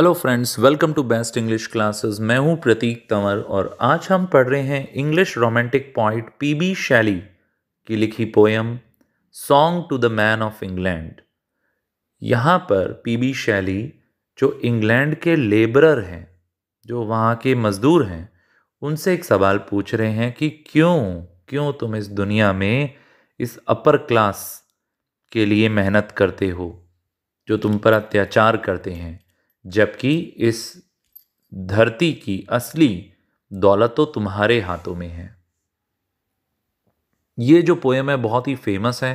Hello friends welcome to best English classes मैं हूं प्रतीक तंवर और आज हम पढ़ रहे हैं English romantic poet PB Shelley की लिखी poem song to the man of England यहाँ पर पीबी शैली जो इंग्लैंड के लेबरर हैं जो वहाँ के मज़दूर हैं उनसे एक सवाल पूछ रहे हैं कि क्यों क्यों तुम इस दुनिया में इस अपर क्लास के लिए मेहनत करते हो जो तुम पर अत्याचार करते हैं जबकि इस धरती की असली दौलत तो तुम्हारे हाथों में है ये जो पोएम है बहुत ही फेमस है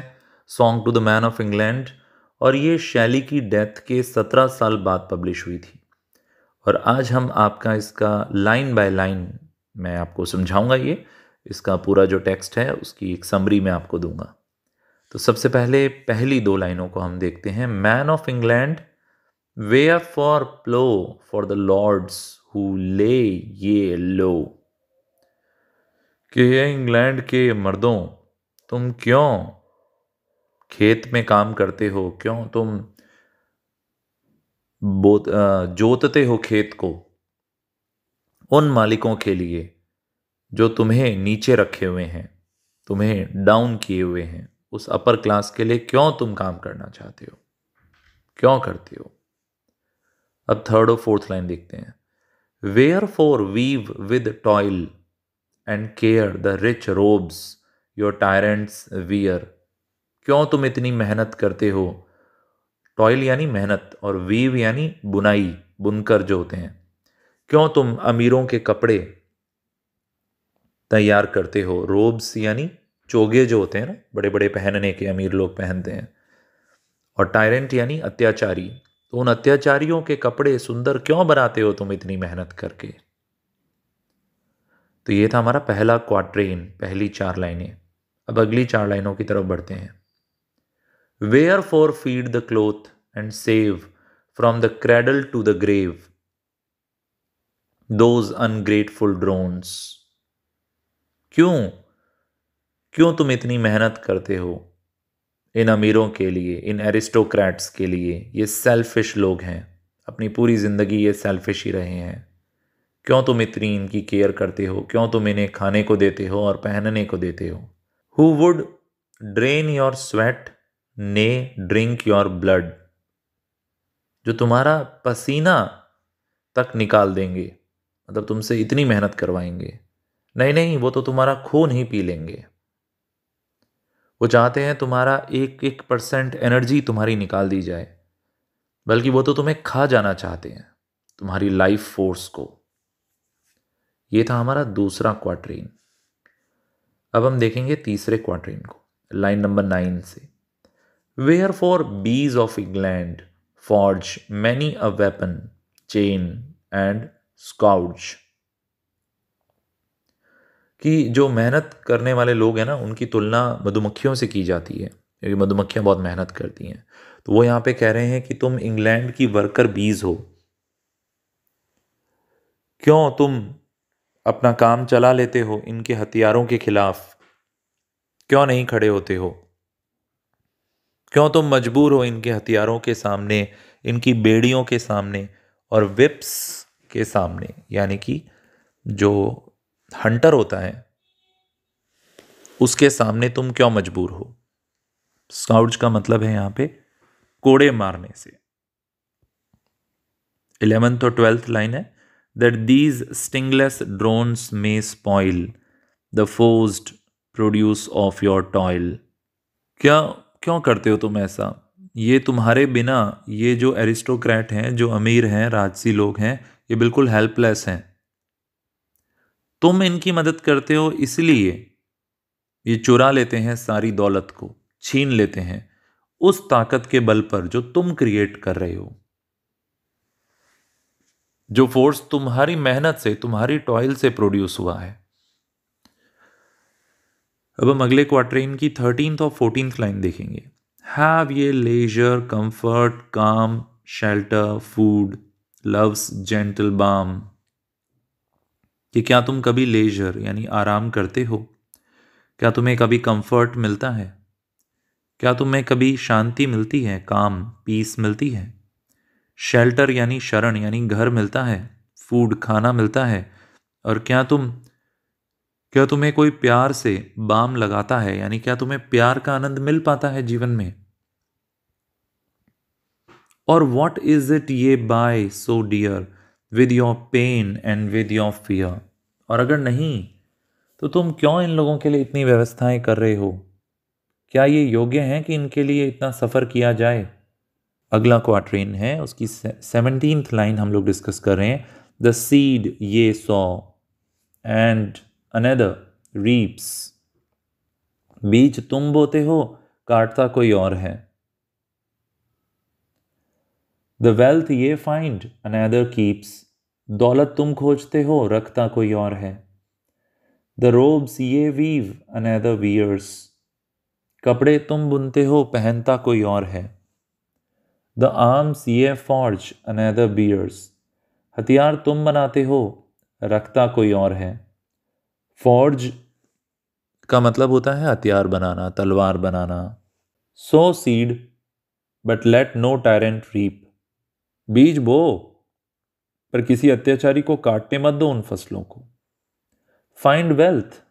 song to the man of England और ये शैली की डेथ के सत्रह साल बाद पब्लिश हुई थी और आज हम आपका इसका लाइन बाय लाइन मैं आपको समझाऊंगा ये इसका पूरा जो टेक्स्ट है उसकी एक समरी मैं आपको दूंगा तो सबसे पहले पहली दो लाइनों को हम देखते हैं man of England Wherefore plow for the lords who lay ye low. कि ये इंग्लैंड के मर्दों तुम क्यों खेत में काम करते हो क्यों तुम बोत जोतते हो खेत को उन मालिकों के लिए जो तुम्हें नीचे रखे हुए हैं तुम्हें डाउन किए हुए हैं उस अपर क्लास के लिए क्यों तुम काम करना चाहते हो क्यों करते हो अब थर्ड और फोर्थ लाइन देखते हैं wherefore weave with toil and care the rich robes your tyrants wear क्यों तुम इतनी मेहनत करते हो टॉयल यानी मेहनत और वीव यानी बुनाई बुनकर जो होते हैं क्यों तुम अमीरों के कपड़े तैयार करते हो रोब्स यानी चोगे जो होते हैं ना बड़े बड़े पहनने के अमीर लोग पहनते हैं और टायरेंट यानी अत्याचारी तो उन अत्याचारियों के कपड़े सुंदर क्यों बनाते हो तुम इतनी मेहनत करके तो ये था हमारा पहला क्वाट्रेन पहली चार लाइनें अब अगली चार लाइनों की तरफ बढ़ते हैं wherefore feed the clothe and save from the cradle to the grave those ungrateful drones क्यों क्यों तुम इतनी मेहनत करते हो इन अमीरों के लिए इन एरिस्टोक्रेट्स के लिए ये सेल्फिश लोग हैं अपनी पूरी ज़िंदगी ये सेल्फिश ही रहे हैं क्यों तुम इतनी इनकी केयर करते हो क्यों तुम इन्हें खाने को देते हो और पहनने को देते हो who would drain your sweat nay drink your blood जो तुम्हारा पसीना तक निकाल देंगे मतलब तुमसे इतनी मेहनत करवाएंगे नहीं नहीं वो तो तुम्हारा खून ही पी लेंगे वो चाहते हैं तुम्हारा एक एक परसेंट एनर्जी तुम्हारी निकाल दी जाए बल्कि वो तो तुम्हें खा जाना चाहते हैं तुम्हारी लाइफ फोर्स को ये था हमारा दूसरा क्वाट्रेन अब हम देखेंगे तीसरे क्वाट्रेन को लाइन नंबर नाइन से wherefore bees of England forge many a weapon chain and scourge कि जो मेहनत करने वाले लोग हैं ना उनकी तुलना मधुमक्खियों से की जाती है क्योंकि मधुमक्खियाँ बहुत मेहनत करती हैं तो वो यहाँ पे कह रहे हैं कि तुम इंग्लैंड की वर्कर बीज हो क्यों तुम अपना काम चला लेते हो इनके हथियारों के खिलाफ क्यों नहीं खड़े होते हो क्यों तुम मजबूर हो इनके हथियारों के सामने इनकी बेड़ियों के सामने और विप्स के सामने यानी कि जो हंटर होता है उसके सामने तुम क्यों मजबूर हो स्काउट्स का मतलब है यहां पे कोड़े मारने से इलेवेंथ और ट्वेल्थ लाइन है that these stingless drones may spoil the forced produce of your toil क्या क्यों करते हो तुम ऐसा ये तुम्हारे बिना ये जो एरिस्टोक्रेट हैं जो अमीर हैं राजसी लोग हैं ये बिल्कुल हेल्पलेस हैं तुम इनकी मदद करते हो इसलिए ये चुरा लेते हैं सारी दौलत को छीन लेते हैं उस ताकत के बल पर जो तुम क्रिएट कर रहे हो जो फोर्स तुम्हारी मेहनत से तुम्हारी टॉयल से प्रोड्यूस हुआ है अब हम अगले क्वार्टर की थर्टींथ और फोर्टींथ लाइन देखेंगे have ye leisure comfort calm shelter food love's gentle balm कि क्या तुम कभी लेजर यानी आराम करते हो क्या तुम्हें कभी कंफर्ट मिलता है क्या तुम्हें कभी शांति मिलती है काम पीस मिलती है शेल्टर यानी शरण यानी घर मिलता है फूड खाना मिलता है और क्या तुम क्या तुम्हें कोई प्यार से बाम लगाता है यानी क्या तुम्हें प्यार का आनंद मिल पाता है जीवन में और what is it ye buy so dear with your pain and with your fear और अगर नहीं तो तुम क्यों इन लोगों के लिए इतनी व्यवस्थाएं कर रहे हो क्या ये योग्य हैं कि इनके लिए इतना सफ़र किया जाए अगला क्वाट्रेन है उसकी सेवनटीन लाइन हम लोग डिस्कस कर रहे हैं the seed ye sow and another reaps बीज तुम बोते हो काटता कोई और है the wealth ye find another keeps दौलत तुम खोजते हो रखता कोई और है the robes ye weave another wears कपड़े तुम बुनते हो पहनता कोई और है the arms ye forge another bears हथियार तुम बनाते हो रखता कोई और है फॉर्ज का मतलब होता है हथियार बनाना तलवार बनाना sow seed but let no tyrant reap बीज बो पर किसी अत्याचारी को काटने मत दो उन फसलों को find wealth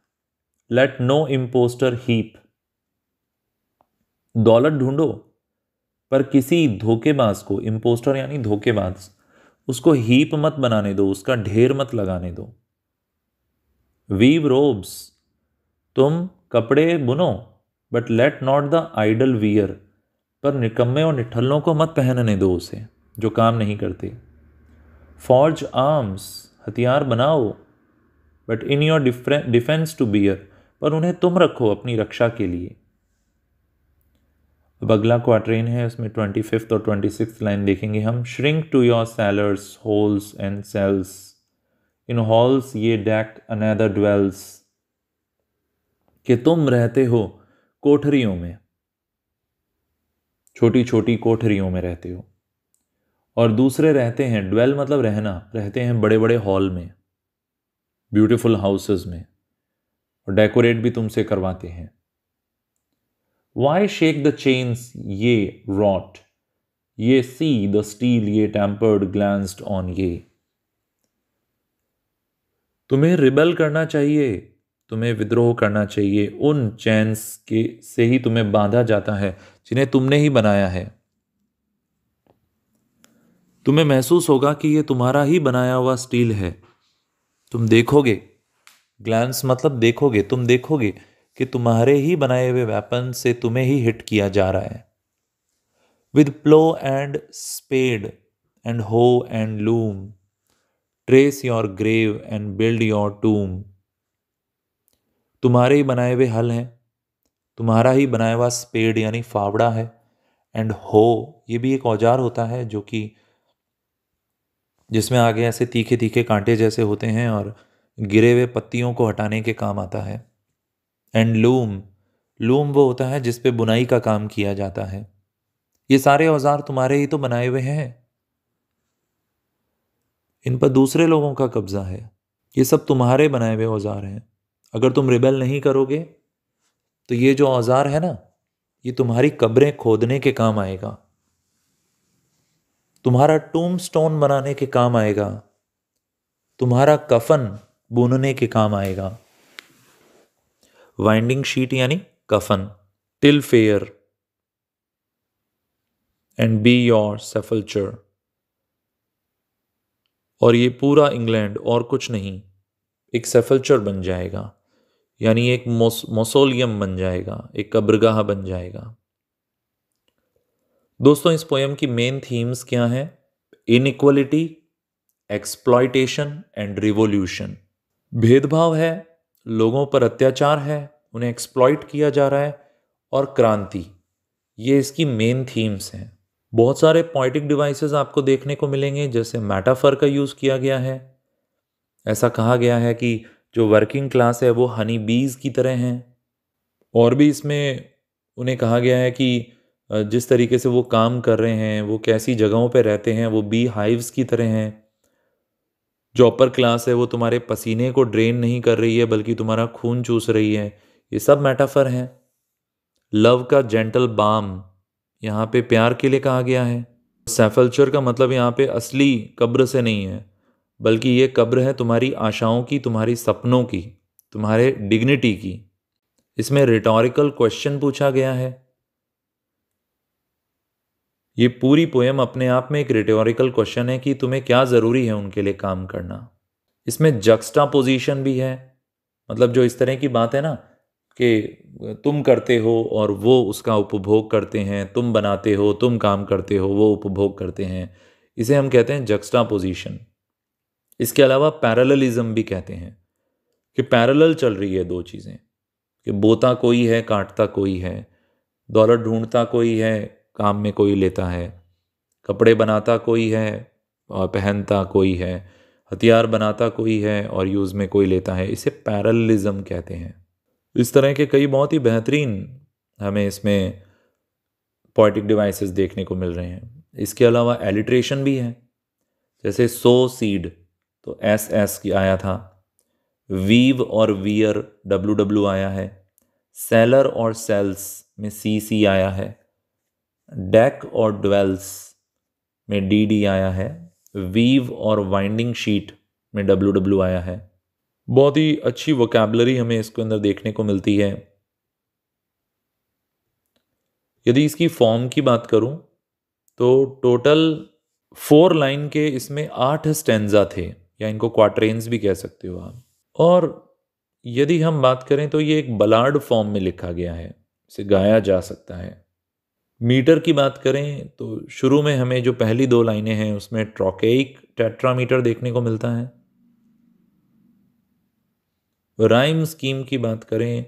let no impostor heap दौलत ढूंढो पर किसी धोखेबाज को इम्पोस्टर यानी धोखेबाज उसको हीप मत बनाने दो उसका ढेर मत लगाने दो वीव रोब्स तुम कपड़े बुनो but let not the idle wear पर निकम्मे और निठल्लों को मत पहनने दो उसे जो काम नहीं करते फॉर्ज आर्म्स हथियार बनाओ but in your defence to bear पर उन्हें तुम रखो अपनी रक्षा के लिए अब अगला क्वार्ट्रेन है उसमें ट्वेंटी फिफ्थ और ट्वेंटी सिक्स लाइन देखेंगे हम shrink to your cellars holes and cells in halls ye deck another dwells कि तुम रहते हो कोठरियों में छोटी छोटी कोठरियों में रहते हो और दूसरे रहते हैं ड्वेल मतलब रहना रहते हैं बड़े बड़े हॉल में ब्यूटीफुल हाउसेस में और डेकोरेट भी तुमसे करवाते हैं why shake the chains ye wrought ye see the steel ye tempered glanced on ye तुम्हें रिबल करना चाहिए तुम्हें विद्रोह करना चाहिए उन चैंस के से ही तुम्हें बांधा जाता है जिन्हें तुमने ही बनाया है तुम्हें महसूस होगा कि ये तुम्हारा ही बनाया हुआ स्टील है तुम देखोगे ग्लैंस मतलब देखोगे तुम देखोगे कि तुम्हारे ही बनाए हुए वेपन से तुम्हें ही हिट किया जा रहा है with plough and spade and hoe and loom trace your grave and build your tomb तुम्हारे ही बनाए हुए हल हैं तुम्हारा ही बनाया हुआ स्पेड यानी फावड़ा है एंड हो ये भी एक औजार होता है जो कि जिसमें आगे ऐसे तीखे तीखे कांटे जैसे होते हैं और गिरे हुए पत्तियों को हटाने के काम आता है एंड लूम लूम वो होता है जिसपे बुनाई का काम किया जाता है ये सारे औजार तुम्हारे ही तो बनाए हुए हैं इन पर दूसरे लोगों का कब्जा है ये सब तुम्हारे बनाए हुए औजार हैं अगर तुम रिबेल नहीं करोगे तो ये जो औजार है ना ये तुम्हारी कब्रें खोदने के काम आएगा तुम्हारा टूम स्टोन बनाने के काम आएगा तुम्हारा कफन बुनने के काम आएगा वाइंडिंग शीट यानी कफन till fair and be your sepulchre और ये पूरा इंग्लैंड और कुछ नहीं एक सेफल्चर बन जाएगा यानी एक मोसोलियम बन जाएगा एक कब्रगाह बन जाएगा दोस्तों इस पोएम की मेन थीम्स क्या हैं इनइक्वलिटी एक्सप्लॉयटेशन एंड रिवोल्यूशन भेदभाव है लोगों पर अत्याचार है उन्हें एक्सप्लॉयट किया जा रहा है और क्रांति ये इसकी मेन थीम्स हैं बहुत सारे पॉइटिक डिवाइसेस आपको देखने को मिलेंगे जैसे मेटाफर का यूज़ किया गया है ऐसा कहा गया है कि जो वर्किंग क्लास है वो हनी बीज की तरह हैं और भी इसमें उन्हें कहा गया है कि जिस तरीके से वो काम कर रहे हैं वो कैसी जगहों पे रहते हैं वो बी हाइव्स की तरह हैं जो अपर क्लास है वो तुम्हारे पसीने को ड्रेन नहीं कर रही है बल्कि तुम्हारा खून चूस रही है ये सब मेटाफर हैं लव का जेंटल बाम यहाँ पे प्यार के लिए कहा गया है सेफल्चर का मतलब यहाँ पे असली कब्र से नहीं है बल्कि ये कब्र है तुम्हारी आशाओं की तुम्हारी सपनों की तुम्हारे डिग्निटी की इसमें रिटोरिकल क्वेश्चन पूछा गया है ये पूरी पोएम अपने आप में एक रिटोरिकल क्वेश्चन है कि तुम्हें क्या ज़रूरी है उनके लिए काम करना इसमें जक्स्टा पोजिशन भी है मतलब जो इस तरह की बात है ना कि तुम करते हो और वो उसका उपभोग करते हैं तुम बनाते हो तुम काम करते हो वो उपभोग करते हैं इसे हम कहते हैं जक्स्टा पोजिशन इसके अलावा पैरलिज्म भी कहते हैं कि पैरल चल रही है दो चीज़ें कि बोता कोई है काटता कोई है दौलत ढूंढता कोई है काम में कोई लेता है कपड़े बनाता कोई है और पहनता कोई है हथियार बनाता कोई है और यूज़ में कोई लेता है इसे पैरलिज्म कहते हैं इस तरह के कई बहुत ही बेहतरीन हमें इसमें पोइटिक डिवाइसेस देखने को मिल रहे हैं इसके अलावा एलिट्रेशन भी है जैसे सो सीड तो एस एस की आया था वीव और वियर डब्ल्यू डब्ल्यू आया है सेलर और सेल्स में सी सी आया है डेक और डवेल्स में डी डी आया है वीव और वाइंडिंग शीट में डब्ल्यू डब्ल्यू आया है बहुत ही अच्छी वोकेबलरी हमें इसके अंदर देखने को मिलती है यदि इसकी फॉर्म की बात करूं तो टोटल फोर लाइन के इसमें आठ स्टेंजा थे या इनको क्वाट्रेन्स भी कह सकते हो आप और यदि हम बात करें तो ये एक बलार्ड फॉर्म में लिखा गया है इसे गाया जा सकता है मीटर की बात करें तो शुरू में हमें जो पहली दो लाइनें हैं उसमें ट्रॉकेइक टेट्रामीटर देखने को मिलता है राइम स्कीम की बात करें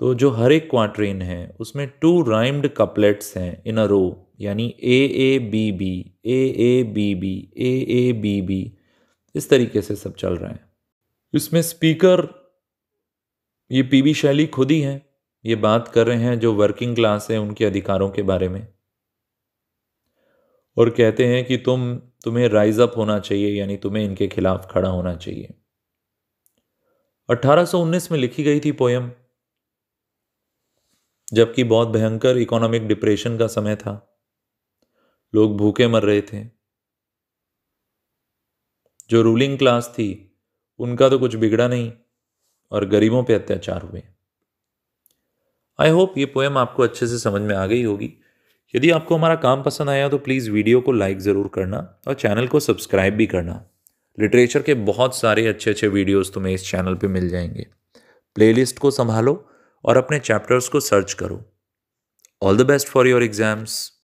तो जो हर एक क्वाट्रेन है उसमें टू राइम्ड कपलेट्स हैं इन अ रो यानी A A B B A A B B A A B B इस तरीके से सब चल रहा है इसमें स्पीकर ये पीबी शैली खुद ही हैं ये बात कर रहे हैं जो वर्किंग क्लास है उनके अधिकारों के बारे में और कहते हैं कि तुम तुम्हें राइज अप होना चाहिए यानी तुम्हें इनके खिलाफ खड़ा होना चाहिए 1819 में लिखी गई थी पोयम जबकि बहुत भयंकर इकोनॉमिक डिप्रेशन का समय था लोग भूखे मर रहे थे जो रूलिंग क्लास थी उनका तो कुछ बिगड़ा नहीं और गरीबों पे अत्याचार हुए आई होप ये पोएम आपको अच्छे से समझ में आ गई होगी यदि आपको हमारा काम पसंद आया तो प्लीज़ वीडियो को लाइक ज़रूर करना और चैनल को सब्सक्राइब भी करना लिटरेचर के बहुत सारे अच्छे अच्छे वीडियोस तुम्हें इस चैनल पे मिल जाएंगे प्लेलिस्ट को संभालो और अपने चैप्टर्स को सर्च करो all the best for your exams